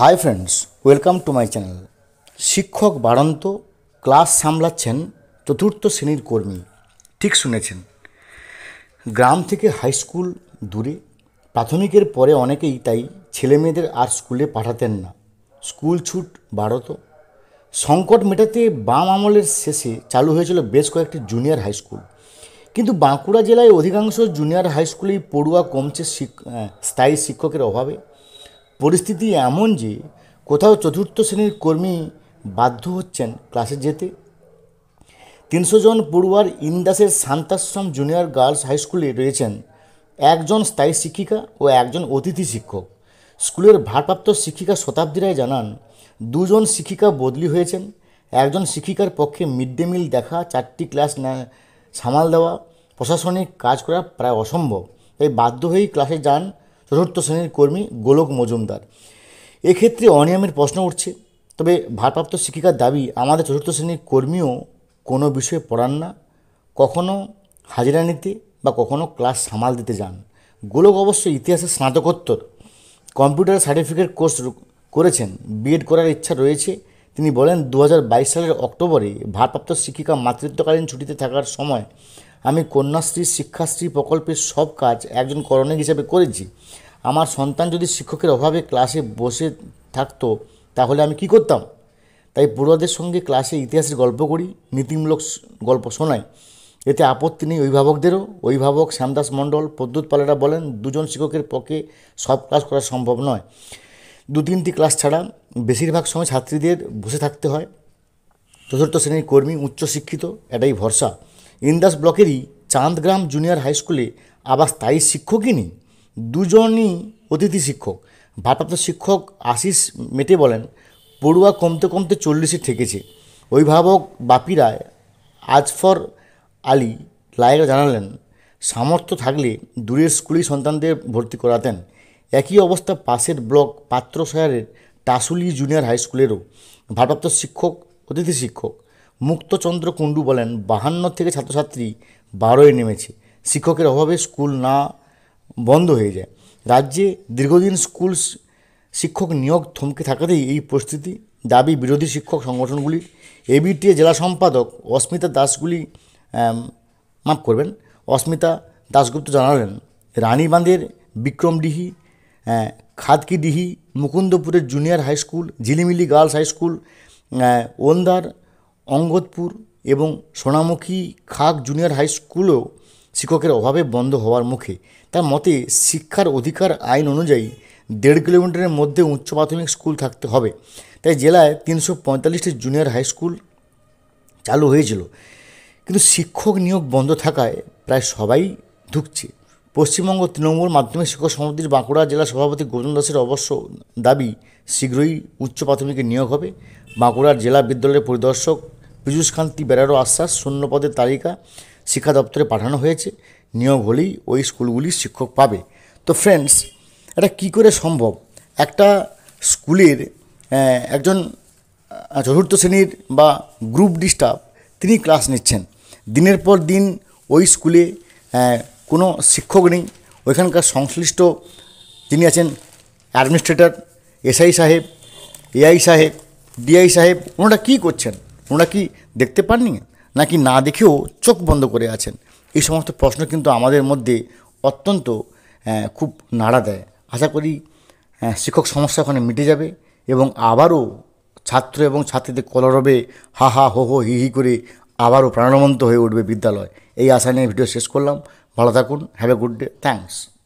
high friends welcome to my channel শিক্ষক বাড়ন্ত class সামলাচ্ছেন চতুর্থ শ্রেণীর কর্মী ঠিক শুনেছেন গ্রাম থেকে হাই স্কুল দূরে প্রাথমিকের পরে অনেকেই তাই ছেলেমেয়েদের আর স্কুলে পাঠাতেন না স্কুল ছুট বাড়ত সংকট মেটাতে বাম আমলের শেষে চালু হয়েছিল বেশ কয়েকটি জুনিয়র হাই স্কুল কিন্তু বাঁকুড়া জেলায় অধিকাংশ জুনিয়র হাই স্কুলেই পড়ুয়া কমছে স্থায়ী শিক্ষকের অভাবে পরিস্থিতি এমন যে কোথাও চতুর্থ শ্রেণীর কর্মী বাধ্য হচ্ছেন ক্লাসে যেতে তিনশো জন পড়ুয়ার ইন্দাসের শান্তাশ্রম জুনিয়র গার্লস হাই স্কুলে রয়েছেন একজন স্থায়ী শিক্ষিকা ও একজন অতিথি শিক্ষক স্কুলের ভারপ্রাপ্ত শিক্ষিকা শতাব্দী রায় জানান দুজন শিক্ষিকা বদলি হয়েছেন একজন শিক্ষিকার পক্ষে মিড ডে মিল দেখা চারটি ক্লাস না সামাল দেওয়া প্রশাসনিক কাজ করা প্রায় অসম্ভব তাই বাধ্য হয়েই ক্লাসে যান চতুর্থ শ্রেণীর কর্মী গোলক মজুমদার এক্ষেত্রে অনিয়মের প্রশ্ন উঠছে তবে ভারপ্রাপ্ত শিক্ষিকার দাবি আমাদের চতুর্থ শ্রেণীর কর্মীও কোনো বিষয়ে পড়ান না কখনো হাজিরা নিতে বা কখনো ক্লাস সামাল দিতে যান গোলক অবশ্য ইতিহাসে স্নাতকোত্তর কম্পিউটার সার্টিফিকেট কোর্স করেছেন বিএড করার ইচ্ছা রয়েছে তিনি বলেন দু সালের অক্টোবরে ভারপ্রাপ্ত শিক্ষিকা মাতৃত্বকালীন ছুটিতে থাকার সময় আমি কন্যাশ্রী শিক্ষাশ্রী প্রকল্পের সব কাজ একজন করণিক হিসেবে করেছি আমার সন্তান যদি শিক্ষকের অভাবে ক্লাসে বসে থাকতো তাহলে আমি কি করতাম তাই পড়ুয়াদের সঙ্গে ক্লাসে ইতিহাসের গল্প করি নীতিমূলক গল্প শোনাই এতে আপত্তি নেই অভিভাবকদেরও অভিভাবক শ্যামদাস মণ্ডল প্রদ্যুৎ পালেরা বলেন দুজন শিক্ষকের পক্ষে সব ক্লাস করা সম্ভব নয় দু তিনটি ক্লাস ছাড়া বেশিরভাগ সময় ছাত্রীদের বসে থাকতে হয় চতুর্থ শ্রেণীর কর্মী উচ্চশিক্ষিত এটাই ভরসা ইন্দাস ব্লকেরই চাঁদগ্রাম জুনিয়র হাই স্কুলে আবার স্থায়ী শিক্ষকই নেই দুজনই অতিথি শিক্ষক ভারপ্রাপ্ত শিক্ষক আশিস মেটে বলেন পড়ুয়া কমতে কমতে চল্লিশে ঠেকেছে অভিভাবক বাপি রায় আজফর আলী লায়রা জানালেন সামর্থ্য থাকলে দূরের স্কুলেই সন্তানদের ভর্তি করাতেন একই অবস্থা পাশের ব্লক পাত্র শহরের টাসুলি জুনিয়র হাই স্কুলেরও ভারপ্রাপ্ত শিক্ষক অতিথি শিক্ষক মুক্তচন্দ্র কুণ্ডু বলেন বাহান্ন থেকে ছাত্রছাত্রী বারোয় নেমেছে শিক্ষকের অভাবে স্কুল না বন্ধ হয়ে যায় রাজ্যে দীর্ঘদিন স্কুল শিক্ষক নিয়োগ থমকে থাকাতেই এই পরিস্থিতি দাবি বিরোধী শিক্ষক সংগঠনগুলি এবিটিএ জেলা সম্পাদক অস্মিতা দাসগুলি মাফ করবেন অস্মিতা দাসগুপ্ত জানালেন রানীবাঁধের বিক্রমডিহি খাদকিডিহি মুকুন্দপুরের junior high school Jhilimili girls high school ওন্দার অঙ্গদপুর এবং সোনামুখী খাক জুনিয়র হাই স্কুলেও শিক্ষকের অভাবে বন্ধ হওয়ার মুখে তার মতে শিক্ষার অধিকার আইন অনুযায়ী দেড় কিলোমিটারের মধ্যে উচ্চ প্রাথমিক স্কুল থাকতে হবে তাই জেলায় তিনশো পঁয়তাল্লিশটি জুনিয়র হাই স্কুল চালু হয়েছিল কিন্তু শিক্ষক নিয়োগ বন্ধ থাকায় প্রায় সবাই ঢুকছে পশ্চিমবঙ্গ তৃণমূল মাধ্যমিক শিক্ষক সমিতির বাঁকুড়া জেলা সভাপতি গোবিন্দ দাসের অবশ্য দাবি শীঘ্রই উচ্চ প্রাথমিকে নিয়োগ হবে বাঁকুড়ার জেলা বিদ্যালয়ের পরিদর্শক পীযুষ কান্তি বেরারও আশ্বাস শূন্যপদের তালিকা শিক্ষা দপ্তরে পাঠানো হয়েছে নিয়োগ হলেই ওই স্কুলগুলি শিক্ষক পাবে তো ফ্রেন্ডস এটা কি করে সম্ভব একটা স্কুলের একজন চতুর্থ শ্রেণীর বা গ্রুপ ডি স্টাফ তিনি ক্লাস নিচ্ছেন দিনের পর দিন ওই স্কুলে কোনো শিক্ষক নেই ওইখানকার সংশ্লিষ্ট তিনি আছেন অ্যাডমিনিস্ট্রেটর এসআই সাহেব এআই সাহেব ডিআই সাহেব ওনারা কী করছেন ওনারা কি দেখতে পাননি নাকি না দেখেও চোখ বন্ধ করে আছেন এই সমস্ত প্রশ্ন কিন্তু আমাদের মধ্যে অত্যন্ত খুব নাড়া দেয় আশা করি শিক্ষক সমস্যা ওখানে মিটে যাবে এবং আবারও ছাত্র এবং ছাত্রীদের কলরবে হা হা হো হো হি হি করে আবারও প্রাণবন্ত হয়ে উঠবে বিদ্যালয় এই আশা নিয়ে ভিডিও শেষ করলাম ভালো থাকুন have a good day thanks